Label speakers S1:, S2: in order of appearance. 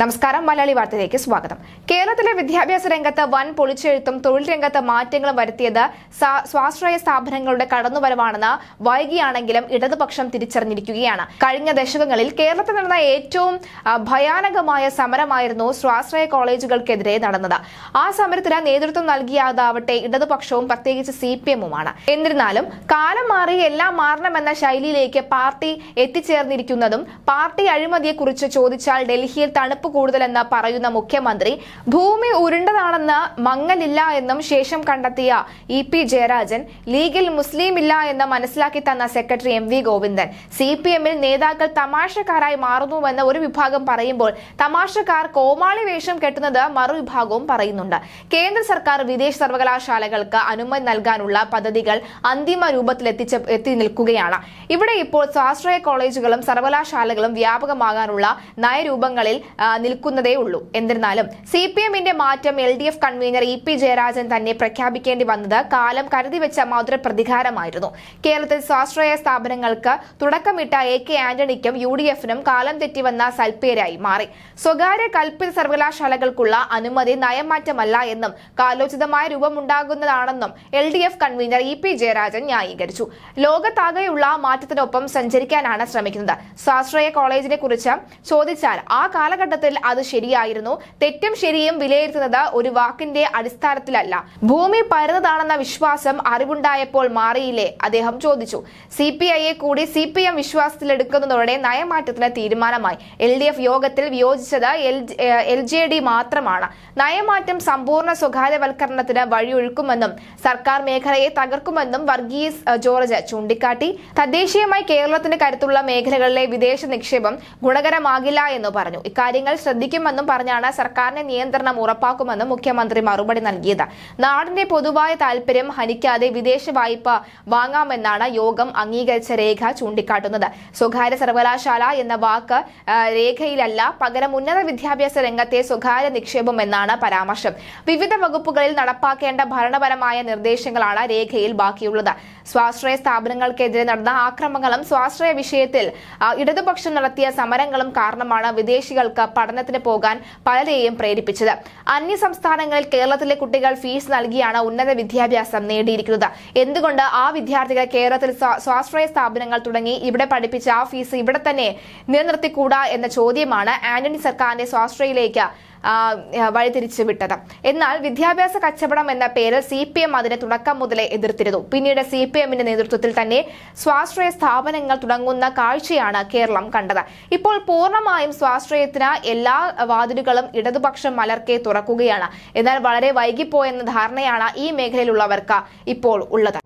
S1: നമസ്കാരം മലയാളി വാർത്തയിലേക്ക് സ്വാഗതം കേരളത്തിലെ വിദ്യാഭ്യാസ രംഗത്ത് വൻ പൊളിച്ചെഴുത്തും തൊഴിൽ രംഗത്ത് മാറ്റങ്ങളും വരുത്തിയത് സ്വാശ്രയ സ്ഥാപനങ്ങളുടെ കടന്നുവരവാണെന്ന് വൈകിയാണെങ്കിലും ഇടതുപക്ഷം തിരിച്ചറിഞ്ഞിരിക്കുകയാണ് കഴിഞ്ഞ ദശകങ്ങളിൽ കേരളത്തിൽ നടന്ന ഏറ്റവും ഭയാനകമായ സമരമായിരുന്നു സ്വാശ്രയ കോളേജുകൾക്കെതിരെ നടന്നത് ആ സമരത്തിന് നേതൃത്വം നൽകിയതാവട്ടെ ഇടതുപക്ഷവും പ്രത്യേകിച്ച് സി എന്നിരുന്നാലും കാലം മാറി എല്ലാം മാറണമെന്ന ശൈലിയിലേക്ക് പാർട്ടി എത്തിച്ചേർന്നിരിക്കുന്നതും പാർട്ടി അഴിമതിയെക്കുറിച്ച് ചോദിച്ചാൽ ഡൽഹിയിൽ തണുപ്പ് കടുപ്പ് കൂടുതലെന്ന് പറയുന്ന മുഖ്യമന്ത്രി ഭൂമി ഉരുണ്ടതാണെന്ന് മങ്ങലില്ല എന്നും ശേഷം കണ്ടെത്തിയ ഇ പി ജയരാജൻ ലീഗിൽ മുസ്ലിം ഇല്ല എന്ന് മനസ്സിലാക്കി തന്ന secretary M V Govindan C P എമ്മിൽ നേതാക്കൾ തമാശക്കാരായി മാറുന്നുവെന്ന് ഒരു വിഭാഗം പറയുമ്പോൾ തമാശക്കാർ കോമാളി വേഷം കെട്ടുന്നത് മറുവിഭാഗവും പറയുന്നുണ്ട് കേന്ദ്ര സർക്കാർ വിദേശ സർവകലാശാലകൾക്ക് അനുമതി നൽകാനുള്ള പദ്ധതികൾ അന്തിമ രൂപത്തിലെത്തിച്ച് എത്തി നിൽക്കുകയാണ് ഇവിടെ ഇപ്പോൾ സ്വാശ്രയ കോളേജുകളും സർവകലാശാലകളും വ്യാപകമാകാനുള്ള നയരൂപങ്ങളിൽ നിൽക്കുന്നതേ ഉള്ളൂ എന്നിരുന്നാലും സി പി എമ്മിന്റെ മാറ്റം L D F convener E P Jayarajan തന്നെ പ്രഖ്യാപിക്കേണ്ടി വന്നത് കാലം വെച്ച മധുര പ്രതികാരമായിരുന്നു കേരളത്തിൽ സ്വാശ്രയ സ്ഥാപനങ്ങൾക്ക് തുടക്കമിട്ട എ കെ ആന്റണിക്കും യു ഡി എഫിനും കാലം തെറ്റിവന്ന സൽപ്പേരായി മാറി സ്വകാര്യ കൽപ്പിത സർവകലാശാലകൾക്കുള്ള അനുമതി നയമാറ്റമല്ല എന്നും കാലോചിതമായ രൂപമുണ്ടാകുന്നതാണെന്നും L D F convener E P Jayarajan ന്യായീകരിച്ചു ലോകത്താകെയുള്ള മാറ്റത്തിനൊപ്പം സഞ്ചരിക്കാനാണ് ശ്രമിക്കുന്നത് സ്വാശ്രയ കോളേജിനെ കുറിച്ച് ചോദിച്ചാൽ ആ കാലഘട്ടത്തിൽ അർത്ഥത്തിൽ അത് ശരിയായിരുന്നു തെറ്റും ശരിയും വിലയിരുത്തുന്നത് ഒരു വാക്കിന്റെ അടിസ്ഥാനത്തിലല്ല ഭൂമി പരന്നതാണെന്ന വിശ്വാസം അറിവുണ്ടായപ്പോൾ മാറിയില്ലേ അദ്ദേഹം ചോദിച്ചു സി പി ഐയെ കൂടി സി പി എം വിശ്വാസത്തിലെടുക്കുന്നതോടെ നയമാറ്റത്തിന് തീരുമാനമായി എൽ ഡി എഫ് യോഗത്തിൽ വിയോജിച്ചത് എൽ ജെ ഡി മാത്രമാണ് നയമാറ്റം സമ്പൂർണ്ണ സ്വകാര്യവൽക്കരണത്തിന് വഴിയൊഴുക്കുമെന്നും സർക്കാർ മേഖലയെ തകർക്കുമെന്നും വർഗീസ് ജോർജ് ചൂണ്ടിക്കാട്ടി തദ്ദേശീയമായി കേരളത്തിന് കരുത്തുള്ള മേഖലകളിലെ വിദേശ നിക്ഷേപം ഗുണകരമാകില്ല എന്ന് പറഞ്ഞു ഇക്കാര്യങ്ങൾ ശ്രദ്ധിക്കുമെന്നും പറഞ്ഞാണ് സർക്കാരിന്റെ നിയന്ത്രണം ഉറപ്പാക്കുമെന്നും മുഖ്യമന്ത്രി മറുപടി നൽകിയത് നാടിന്റെ പൊതുവായ താൽപര്യം ഹനിക്കാതെ വിദേശ വായ്പ വാങ്ങാമെന്നാണ് യോഗം അംഗീകരിച്ച രേഖ ചൂണ്ടിക്കാട്ടുന്നത് സ്വകാര്യ സർവകലാശാല എന്ന വാക്ക് രേഖയിലല്ല പകരം ഉന്നത വിദ്യാഭ്യാസ രംഗത്തെ സ്വകാര്യ നിക്ഷേപം എന്നാണ് പരാമർശം വിവിധ വകുപ്പുകളിൽ നടപ്പാക്കേണ്ട ഭരണപരമായ നിർദ്ദേശങ്ങളാണ് രേഖയിൽ ബാക്കിയുള്ളത് സ്വാശ്രയ സ്ഥാപനങ്ങൾക്കെതിരെ നടന്ന ആക്രമണങ്ങളും സ്വാശ്രയ വിഷയത്തിൽ ഇടതുപക്ഷം നടത്തിയ സമരങ്ങളും കാരണമാണ് വിദേശികൾക്ക് പഠനത്തിന് പോകാൻ പലരെയും പ്രേരിപ്പിച്ചത് അന്യ സംസ്ഥാനങ്ങളിൽ കേരളത്തിലെ കുട്ടികൾ ഫീസ് നൽകിയാണ് ഉന്നത വിദ്യാഭ്യാസം നേടിയിരിക്കുന്നത് എന്തുകൊണ്ട് ആ വിദ്യാർത്ഥികൾ കേരളത്തിൽ സ്വാശ്രയ സ്ഥാപനങ്ങൾ തുടങ്ങി ഇവിടെ പഠിപ്പിച്ച ആ ഫീസ് ഇവിടെ തന്നെ നിലനിർത്തിക്കൂടാ എന്ന ചോദ്യമാണ് ആന്റണി സർക്കാരിന്റെ സ്വാശ്രയയിലേക്ക് വഴിതിരിച്ചു വിട്ടത് എന്നാൽ വിദ്യാഭ്യാസ കച്ചവടം എന്ന പേരിൽ സി പി എം അതിനെ തുടക്കം മുതലേ എതിർത്തിരുന്നു പിന്നീട് സി പി എമ്മിന്റെ നേതൃത്വത്തിൽ തന്നെ സ്വാശ്രയ സ്ഥാപനങ്ങൾ തുടങ്ങുന്ന കാഴ്ചയാണ് കേരളം കണ്ടത് ഇപ്പോൾ പൂർണ്ണമായും സ്വാശ്രയത്തിന് എല്ലാ വാതിലുകളും ഇടതുപക്ഷം മലർക്കെ തുറക്കുകയാണ് എന്നാൽ വളരെ വൈകിപ്പോയെന്ന ധാരണയാണ് ഈ മേഖലയിലുള്ളവർക്ക് ഇപ്പോൾ ഉള്ളത്